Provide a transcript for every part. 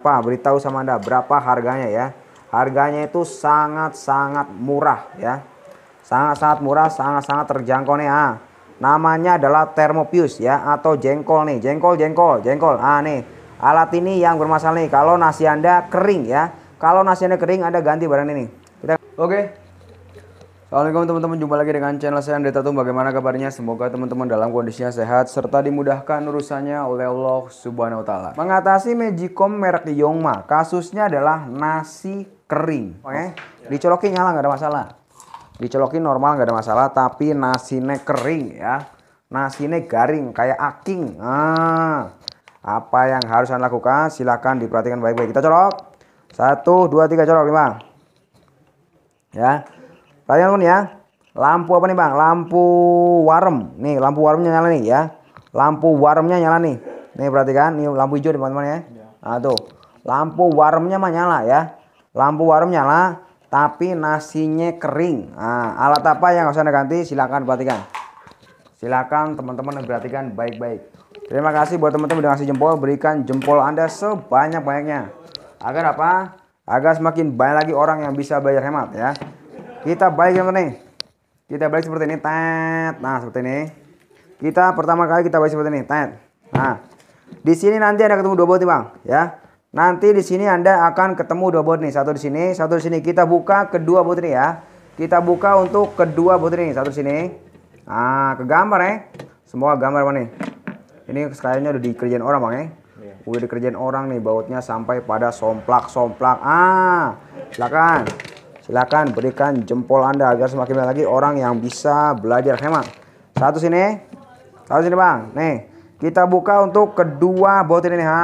Pak, beritahu sama Anda berapa harganya ya. Harganya itu sangat-sangat murah ya. Sangat-sangat murah, sangat-sangat terjangkau nih. Ah. Namanya adalah termopius ya atau jengkol nih. Jengkol, jengkol, jengkol. Ah nih. Alat ini yang bermasalah nih kalau nasi Anda kering ya. Kalau nasi Anda kering Anda ganti barang ini. Oke. Assalamualaikum teman-teman, jumpa lagi dengan channel saya Andre Tatum. Bagaimana kabarnya? Semoga teman-teman dalam kondisinya sehat serta dimudahkan urusannya oleh Allah Subhanahu wa taala. Mengatasi Magicom merek Yongma, kasusnya adalah nasi kering. Oke. Okay? Oh, iya. Dicolokin nyala nggak ada masalah. Dicolokin normal nggak ada masalah, tapi nasinya kering ya. Nasinya garing kayak aking. Ah. Apa yang harus Anda lakukan? Silahkan diperhatikan baik-baik. Kita colok. Satu, dua, tiga, colok, lima. Ya Tanya teman ya. Lampu apa nih bang? Lampu warm. Nih lampu warmnya nyala nih ya. Lampu warmnya nyala nih. Nih perhatikan. Nih lampu hijau teman-teman ya. Nah tuh. Lampu warmnya mah nyala ya. Lampu warm nyala. Tapi nasinya kering. Nah, alat apa yang harus anda ganti? Silahkan perhatikan. Silakan teman-teman perhatikan baik-baik. Terima kasih buat teman-teman yang kasih jempol. Berikan jempol anda sebanyak-banyaknya. Agar apa? Agar semakin banyak lagi orang yang bisa belajar hemat ya. Kita balik teman-teman Kita balik seperti ini. Tet. Nah, seperti ini. Kita pertama kali kita balik seperti ini. Tet. Nah, di sini nanti Anda ketemu dua bot nih, Bang, ya. Nanti di sini Anda akan ketemu dua bot nih, satu di sini, satu di sini. Kita buka kedua bot ini ya. Kita buka untuk kedua bot ini, satu di sini. Nah, ke gambar ya. Semua gambar mana nih? Ini sekaliannya udah dikerjain orang, Bang, ya. Udah dikerjain orang nih bautnya sampai pada somplak-somplak. Ah, silakan silahkan berikan jempol Anda agar semakin banyak lagi orang yang bisa belajar hemat. Satu sini. Satu sini, Bang. Nih, kita buka untuk kedua bot ini. Ha.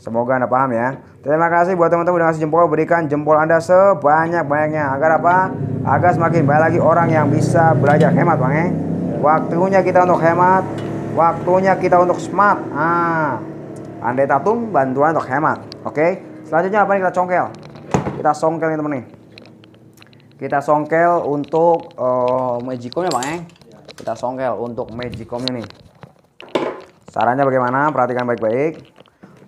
Semoga Anda paham ya. Terima kasih buat teman-teman udah ngasih jempol. Berikan jempol Anda sebanyak-banyaknya. Agar apa? Agar semakin banyak lagi orang yang bisa belajar hemat, Bang. Eh. Waktunya kita untuk hemat. Waktunya kita untuk smart. Ah. Andai tatung bantuan untuk hemat. Oke. Selanjutnya apa nih kita congkel? kita songkel nih temen nih kita songkel untuk uh, magicomnya bang eh kita songkel untuk magicomnya nih Sarannya bagaimana perhatikan baik-baik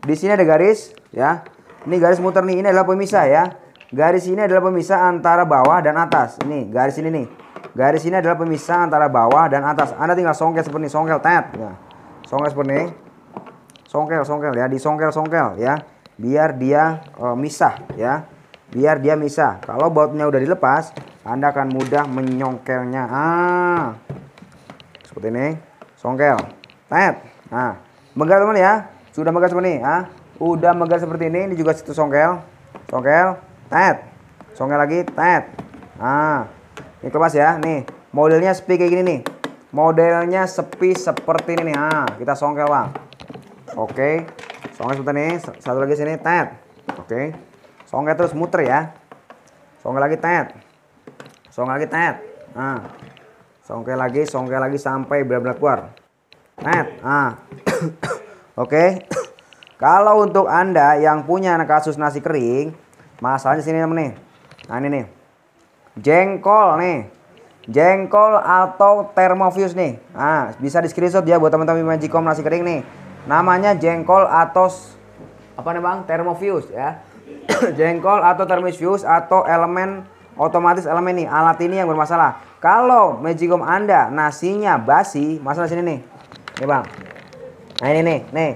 di sini ada garis ya ini garis muter nih ini adalah pemisah ya garis ini adalah pemisah antara bawah dan atas ini garis ini nih garis ini adalah pemisah antara bawah dan atas anda tinggal songkel seperti ini songkel tet ya. songkel seperti ini songkel songkel ya disongkel songkel ya biar dia uh, misah ya biar dia misah. Kalau bautnya udah dilepas, Anda akan mudah menyongkelnya. Ah. Seperti ini. Songkel. Tet. Nah, megah teman ya. Sudah megah seperti ini, ah. Udah megah seperti ini, ini juga satu songkel. Songkel. Tet. Songkel lagi, tet. Nah, ini kelepas ya. Nih, modelnya sepi kayak gini nih. Modelnya sepi seperti ini nih. Ah, kita songkel, Bang. Oke. Songkel seperti ini, satu lagi sini, tet. Oke. Songke terus muter ya. Songke lagi tet. Songke lagi tet. Nah. Songke lagi, songke lagi sampai benar-benar keluar. Net. Nah. Oke. Okay. Kalau untuk Anda yang punya kasus nasi kering, masalahnya sini nih. Nah, ini nih. Jengkol nih. Jengkol atau termofuse nih. Nah, bisa di screenshot ya buat teman-teman Magicom nasi kering nih. Namanya jengkol atau apa nih Bang? Termofuse ya. jengkol atau fuse atau elemen otomatis elemen nih alat ini yang bermasalah. Kalau magicom Anda nasinya basi, masalah sini nih. Nih Bang. Nah ini nih, nih.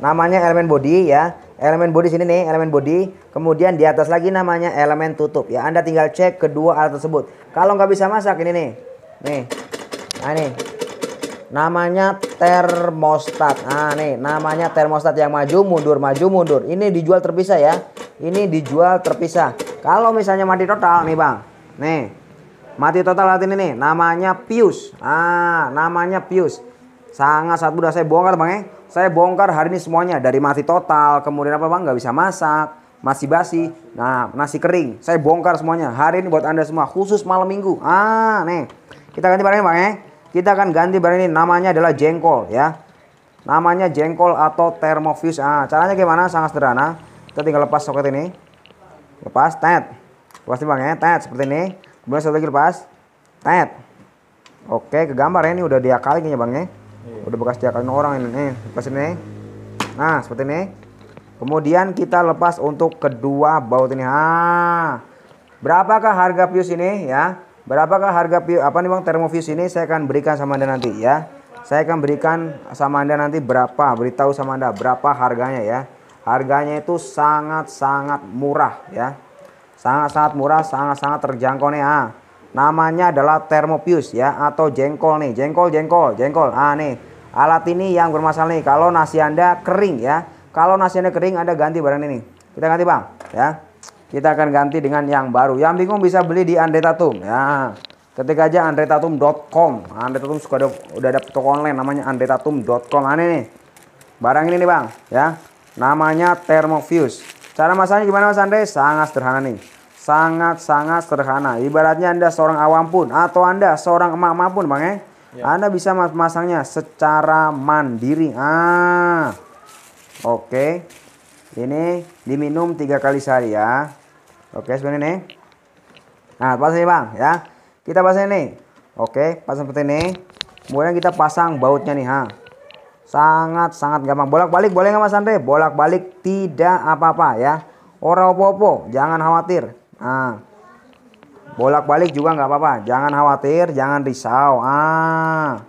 Namanya elemen body ya. Elemen body sini nih, elemen body. Kemudian di atas lagi namanya elemen tutup ya. Anda tinggal cek kedua alat tersebut. Kalau nggak bisa masak ini nih. Nih. Nah ini namanya termostat. Nah, nih namanya termostat yang maju mundur maju mundur. Ini dijual terpisah ya. Ini dijual terpisah. Kalau misalnya mati total nih, Bang. Nih. Mati total alat ini nih, namanya pius. Ah, namanya pius. Sangat saat mudah saya bongkar, Bang ya. Saya bongkar hari ini semuanya dari mati total, kemudian apa Bang? nggak bisa masak, masih basi. Nah, nasi kering. Saya bongkar semuanya. Hari ini buat Anda semua khusus malam Minggu. Ah, nih. Kita ganti barangnya, Bang ya. Kita akan ganti barang ini namanya adalah jengkol ya. Namanya jengkol atau thermofuse. Ah, caranya gimana? Sangat sederhana. Kita tinggal lepas soket ini. Lepas, tet. Lepas ya tet seperti ini. Kemudian satu lagi lepas, tet. Oke, ke gambar ya ini udah diakali kayaknya bang ya. Iya. Udah bekas diakali orang ini. Nih, lepas ini. Nah, seperti ini. Kemudian kita lepas untuk kedua baut ini. Ah, berapakah harga fuse ini ya? Berapakah harga apa nih Bang termofis ini? Saya akan berikan sama Anda nanti ya. Saya akan berikan sama Anda nanti berapa, beritahu sama Anda berapa harganya ya. Harganya itu sangat-sangat murah ya. Sangat-sangat murah, sangat-sangat terjangkau nih ah. Namanya adalah termopius ya atau jengkol nih, jengkol jengkol jengkol. Ah nih, alat ini yang bermasalah nih kalau nasi Anda kering ya. Kalau nasi Anda kering Anda ganti barang ini. Kita ganti Bang ya. Kita akan ganti dengan yang baru. Yang bingung bisa beli di Andre Tatum. Ya. Ketik aja andretatum.com. Andre Tatum suka ada, udah ada toko online namanya andretatum.com. Nah, ini nih. Barang ini nih, Bang, ya. Namanya Thermofuse. Cara masaknya gimana Mas Andre? Sangat sederhana nih. Sangat-sangat sederhana. Ibaratnya Anda seorang awam pun atau Anda seorang emak-emak pun, Bang, ya. Ya. Anda bisa masangnya secara mandiri. Ah. Oke. Okay. Ini diminum tiga kali sehari ya. Oke, seperti ini. Nah, pas ini bang, ya. Kita pasang ini. Oke, pasang seperti ini. Kemudian kita pasang bautnya nih, ha. Sangat-sangat gampang. Bolak-balik boleh nggak Mas Andre? Bolak-balik tidak apa-apa ya. Ora opo-opo, jangan khawatir. Nah, bolak-balik juga nggak apa-apa. Jangan khawatir, jangan risau. Ah,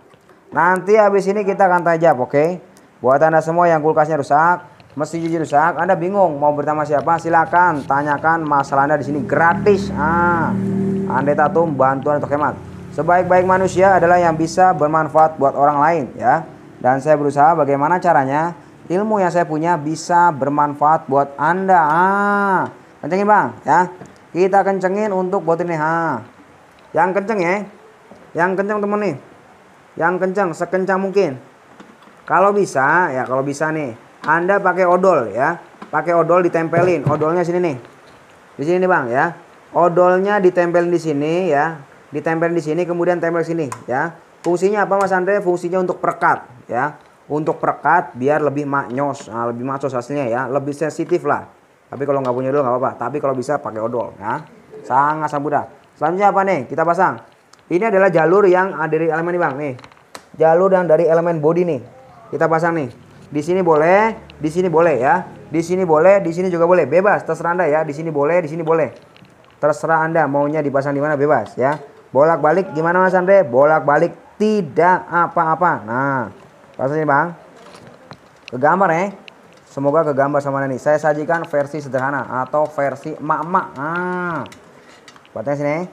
nanti habis ini kita akan tajam, oke? Buat anda semua yang kulkasnya rusak, Mesti jujur rusak Anda bingung mau bertanya siapa silakan tanyakan masalah Anda di sini gratis ah Anda tato bantuan untuk hemat sebaik-baik manusia adalah yang bisa bermanfaat buat orang lain ya dan saya berusaha bagaimana caranya ilmu yang saya punya bisa bermanfaat buat Anda ah kencengin Bang ya kita kencengin untuk buat ini ha yang kenceng ya yang kenceng temen nih yang kenceng sekencang mungkin kalau bisa ya kalau bisa nih anda pakai odol ya. Pakai odol ditempelin. Odolnya sini nih. Di sini nih Bang ya. Odolnya ditempelin di sini ya. Ditempelin di sini kemudian tempel sini ya. Fungsinya apa Mas Andre? Fungsinya untuk perekat ya. Untuk perekat biar lebih maknyos, nah, lebih maknyos hasilnya ya, lebih sensitif lah. Tapi kalau nggak punya odol nggak apa-apa. Tapi kalau bisa pakai odol ya. Sangat sangat mudah. Selanjutnya apa nih? Kita pasang. Ini adalah jalur yang dari elemen nih Bang nih. Jalur yang dari elemen body nih. Kita pasang nih di sini boleh, di sini boleh ya. Di sini boleh, di sini juga boleh. Bebas, terserah Anda ya. Di sini boleh, di sini boleh. Terserah Anda maunya dipasang di mana bebas ya. Bolak-balik gimana Mas Andre? Bolak-balik tidak apa-apa. Nah, pasang sini Bang. Ke gambar ya. Eh. Semoga ke gambar sama nih. Saya sajikan versi sederhana atau versi emak-emak. Nah, buatnya sini. Eh.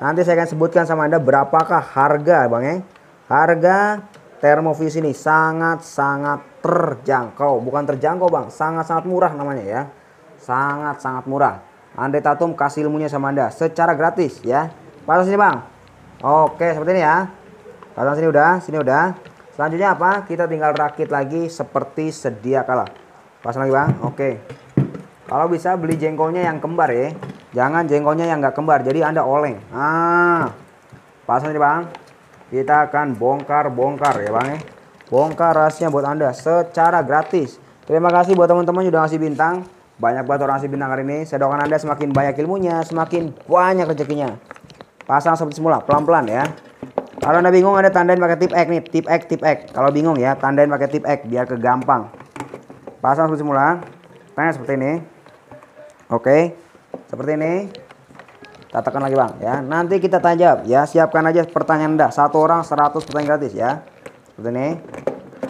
Nanti saya akan sebutkan sama Anda berapakah harga Bang ya. Harga Termofis ini sangat-sangat terjangkau. Bukan terjangkau bang, sangat-sangat murah namanya ya. Sangat-sangat murah. Andre Tatum kasih ilmunya sama anda secara gratis ya. Pasang sini bang. Oke seperti ini ya. Pasang sini udah, sini udah. Selanjutnya apa? Kita tinggal rakit lagi seperti sedia kala. Pasang lagi bang. Oke. Kalau bisa beli jengkolnya yang kembar ya. Jangan jengkolnya yang nggak kembar. Jadi anda oleng. Ah. Pasang sini bang kita akan bongkar-bongkar ya bang ya bongkar rasnya buat anda secara gratis terima kasih buat teman-teman sudah ngasih bintang banyak banget orang ngasih bintang hari ini saya doakan anda semakin banyak ilmunya semakin banyak rezekinya pasang seperti semula pelan-pelan ya kalau anda bingung anda tandain pakai tip X nih tip X tip X kalau bingung ya tandain pakai tip X biar kegampang pasang seperti semula tanya seperti ini oke seperti ini Tatakan lagi bang ya. Nanti kita tajam ya. Siapkan aja pertanyaan dah. Satu orang 100 pertanyaan gratis ya. Seperti ini.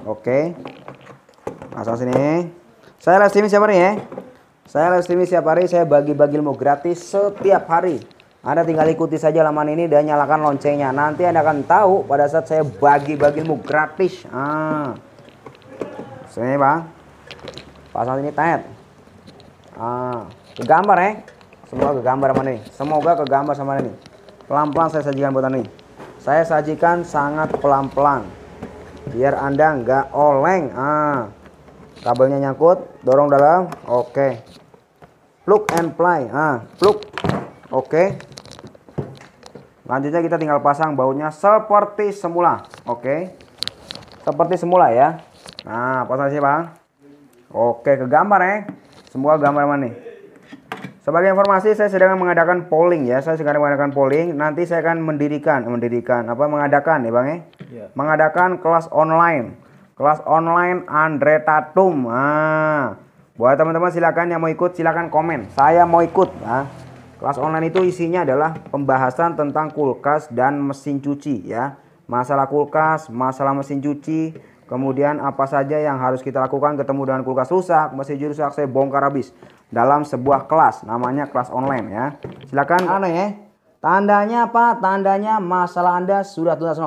Oke. Masuk sini. Saya live streaming siapa nih ya? Saya live streaming siapa hari, saya bagi-bagi ilmu gratis setiap hari. Anda tinggal ikuti saja laman ini dan nyalakan loncengnya. Nanti Anda akan tahu pada saat saya bagi-bagi ilmu gratis. Ah. Sini, Bang. Pasang ini tayat Ah, gambar ya semua kegambar mana nih semoga kegambar sama nih pelan-pelan saya sajikan buat nih saya sajikan sangat pelan-pelan biar anda nggak oleng ah kabelnya nyangkut dorong dalam oke okay. plug and play ah plug oke Lanjutnya kita tinggal pasang bautnya seperti semula. Oke. Seperti semula ya. Nah, pasang sih, Bang. Oke, ke ya. gambar ya. semua gambar mana nih? Sebagai informasi, saya sedang mengadakan polling ya. Saya sedang mengadakan polling. Nanti saya akan mendirikan, mendirikan apa? Mengadakan ya, Bang ya. ya. Mengadakan kelas online, kelas online Andre Tatum. Ah, buat teman-teman silakan yang mau ikut silakan komen. Saya mau ikut. Ah. Kelas online itu isinya adalah pembahasan tentang kulkas dan mesin cuci ya. Masalah kulkas, masalah mesin cuci, Kemudian apa saja yang harus kita lakukan ketemu dengan kulkas rusak, mesin cuci rusak saya bongkar habis dalam sebuah kelas, namanya kelas online ya. Silakan. Aneh ya. Tandanya apa? Tandanya masalah Anda sudah tuntas.